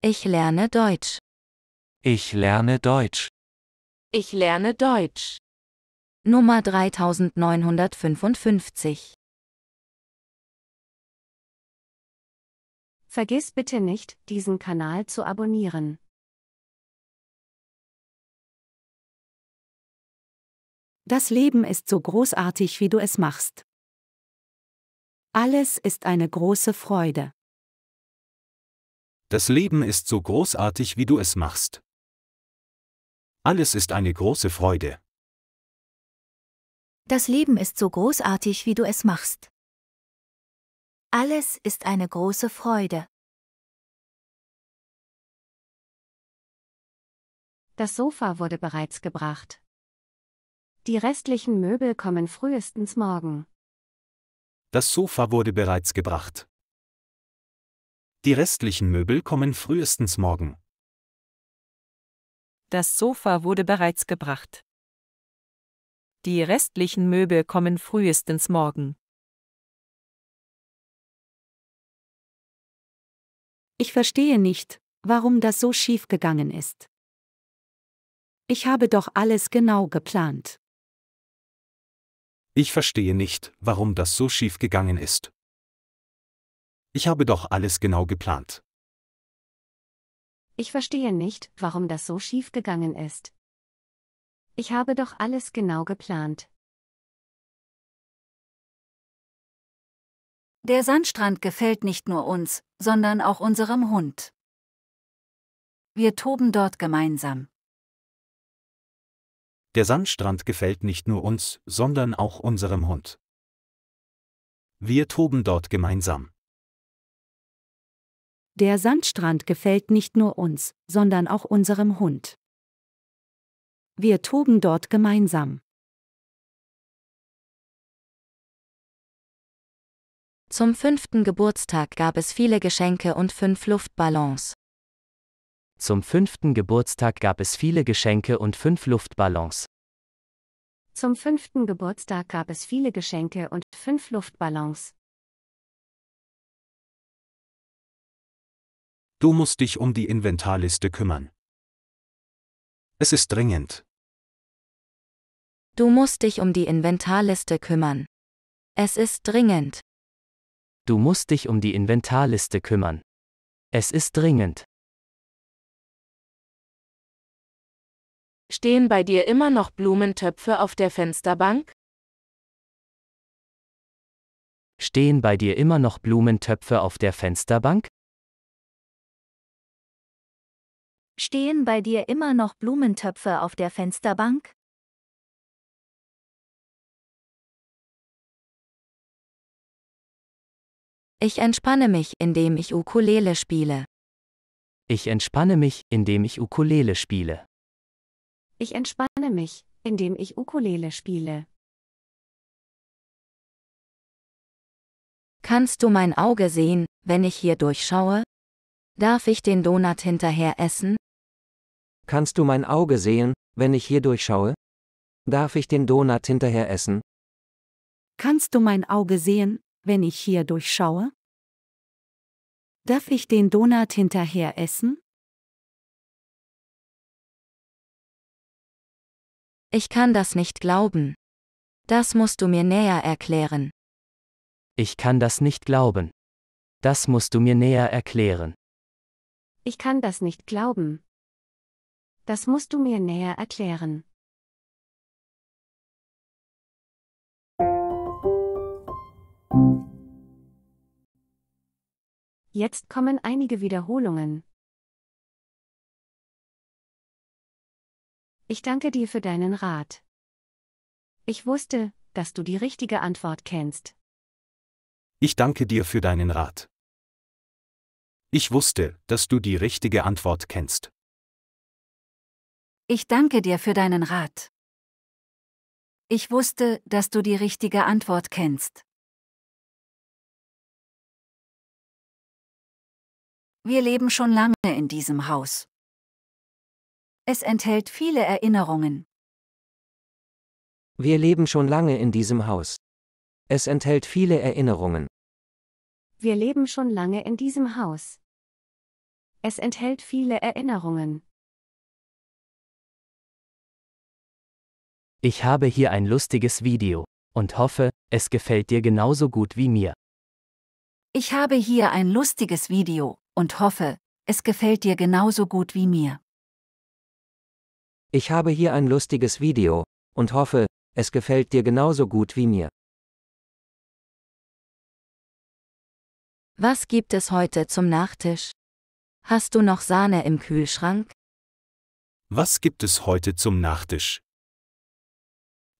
Ich lerne Deutsch. Ich lerne Deutsch. Ich lerne Deutsch. Nummer 3955. Vergiss bitte nicht, diesen Kanal zu abonnieren. Das Leben ist so großartig, wie du es machst. Alles ist eine große Freude. Das Leben ist so großartig, wie du es machst. Alles ist eine große Freude. Das Leben ist so großartig, wie du es machst. Alles ist eine große Freude. Das Sofa wurde bereits gebracht. Die restlichen Möbel kommen frühestens morgen. Das Sofa wurde bereits gebracht. Die restlichen Möbel kommen frühestens morgen. Das Sofa wurde bereits gebracht. Die restlichen Möbel kommen frühestens morgen. Ich verstehe nicht, warum das so schief gegangen ist. Ich habe doch alles genau geplant. Ich verstehe nicht, warum das so schief gegangen ist. Ich habe doch alles genau geplant. Ich verstehe nicht, warum das so schief gegangen ist. Ich habe doch alles genau geplant. Der Sandstrand gefällt nicht nur uns, sondern auch unserem Hund. Wir toben dort gemeinsam. Der Sandstrand gefällt nicht nur uns, sondern auch unserem Hund. Wir toben dort gemeinsam. Der Sandstrand gefällt nicht nur uns, sondern auch unserem Hund. Wir toben dort gemeinsam. Zum fünften Geburtstag gab es viele Geschenke und fünf Luftballons. Zum fünften Geburtstag gab es viele Geschenke und fünf Luftballons. Zum fünften Geburtstag gab es viele Geschenke und fünf Luftballons. Du musst dich um die Inventarliste kümmern. Es ist dringend. Du musst dich um die Inventarliste kümmern. Es ist dringend. Du musst dich um die Inventarliste kümmern. Es ist dringend. Stehen bei dir immer noch Blumentöpfe auf der Fensterbank? Stehen bei dir immer noch Blumentöpfe auf der Fensterbank? Stehen bei dir immer noch Blumentöpfe auf der Fensterbank? Ich entspanne mich, indem ich Ukulele spiele. Ich entspanne mich, indem ich Ukulele spiele. Ich entspanne mich, indem ich Ukulele spiele. Kannst du mein Auge sehen, wenn ich hier durchschaue? Darf ich den Donut hinterher essen? Kannst du mein Auge sehen, wenn ich hier durchschaue? Darf ich den Donut hinterher essen? Kannst du mein Auge sehen, wenn ich hier durchschaue? Darf ich den Donut hinterher essen? Ich kann das nicht glauben. Das musst du mir näher erklären. Ich kann das nicht glauben. Das musst du mir näher erklären. Ich kann das nicht glauben. Das musst du mir näher erklären. Jetzt kommen einige Wiederholungen. Ich danke dir für deinen Rat. Ich wusste, dass du die richtige Antwort kennst. Ich danke dir für deinen Rat. Ich wusste, dass du die richtige Antwort kennst. Ich danke dir für deinen Rat. Ich wusste, dass du die richtige Antwort kennst. Wir leben schon lange in diesem Haus. Es enthält viele Erinnerungen. Wir leben schon lange in diesem Haus. Es enthält viele Erinnerungen. Wir leben schon lange in diesem Haus. Es enthält viele Erinnerungen. Ich habe hier ein lustiges Video und hoffe, es gefällt dir genauso gut wie mir. Ich habe hier ein lustiges Video und hoffe, es gefällt dir genauso gut wie mir. Ich habe hier ein lustiges Video und hoffe, es gefällt dir genauso gut wie mir. Was gibt es heute zum Nachtisch? Hast du noch Sahne im Kühlschrank? Was gibt es heute zum Nachtisch?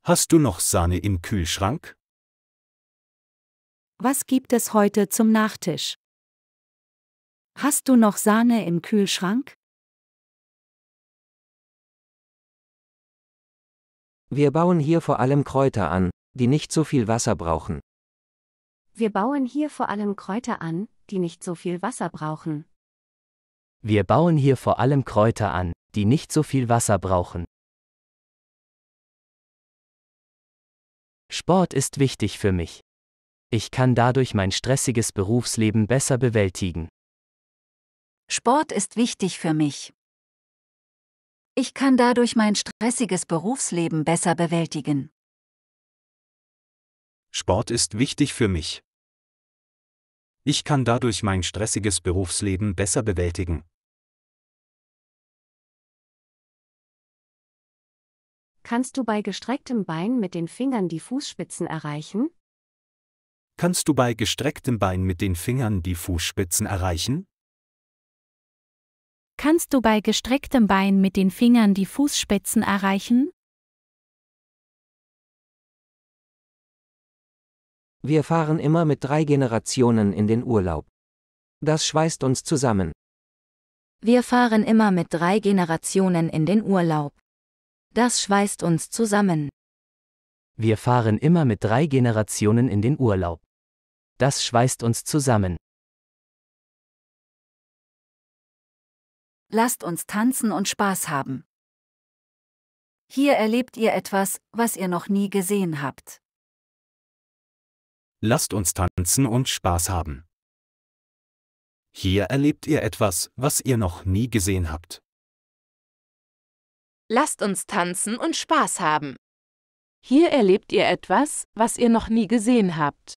Hast du noch Sahne im Kühlschrank? Was gibt es heute zum Nachtisch? Hast du noch Sahne im Kühlschrank? Wir bauen hier vor allem Kräuter an, die nicht so viel Wasser brauchen. Wir bauen hier vor allem Kräuter an, die nicht so viel Wasser brauchen. Wir bauen hier vor allem Kräuter an, die nicht so viel Wasser brauchen. Sport ist wichtig für mich. Ich kann dadurch mein stressiges Berufsleben besser bewältigen. Sport ist wichtig für mich. Ich kann dadurch mein stressiges Berufsleben besser bewältigen. Sport ist wichtig für mich. Ich kann dadurch mein stressiges Berufsleben besser bewältigen. Kannst du bei gestrecktem Bein mit den Fingern die Fußspitzen erreichen? Kannst du bei gestrecktem Bein mit den Fingern die Fußspitzen erreichen? Kannst du bei gestrecktem Bein mit den Fingern die Fußspitzen erreichen? Wir fahren immer mit drei Generationen in den Urlaub. Das schweißt uns zusammen. Wir fahren immer mit drei Generationen in den Urlaub. Das schweißt uns zusammen. Wir fahren immer mit drei Generationen in den Urlaub. Das schweißt uns zusammen. Lasst uns tanzen und Spaß haben. Hier erlebt ihr etwas, was ihr noch nie gesehen habt. Lasst uns tanzen und Spaß haben. Hier erlebt ihr etwas, was ihr noch nie gesehen habt. Lasst uns tanzen und Spaß haben. Hier erlebt ihr etwas, was ihr noch nie gesehen habt.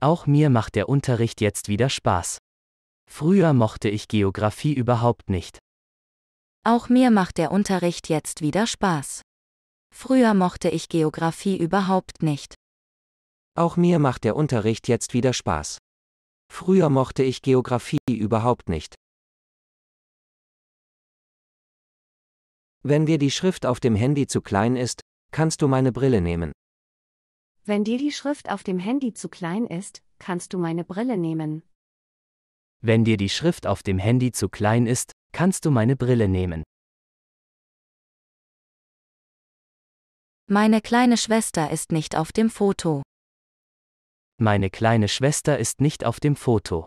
Auch mir macht der Unterricht jetzt wieder Spaß. Früher mochte ich Geographie überhaupt nicht. Auch mir macht der Unterricht jetzt wieder Spaß. Früher mochte ich Geographie überhaupt nicht. Auch mir macht der Unterricht jetzt wieder Spaß. Früher mochte ich Geographie überhaupt nicht. Wenn dir die Schrift auf dem Handy zu klein ist, kannst du meine Brille nehmen. Wenn dir die Schrift auf dem Handy zu klein ist, kannst du meine Brille nehmen. Wenn dir die Schrift auf dem Handy zu klein ist, kannst du meine Brille nehmen. Meine kleine Schwester ist nicht auf dem Foto. Meine kleine Schwester ist nicht auf dem Foto.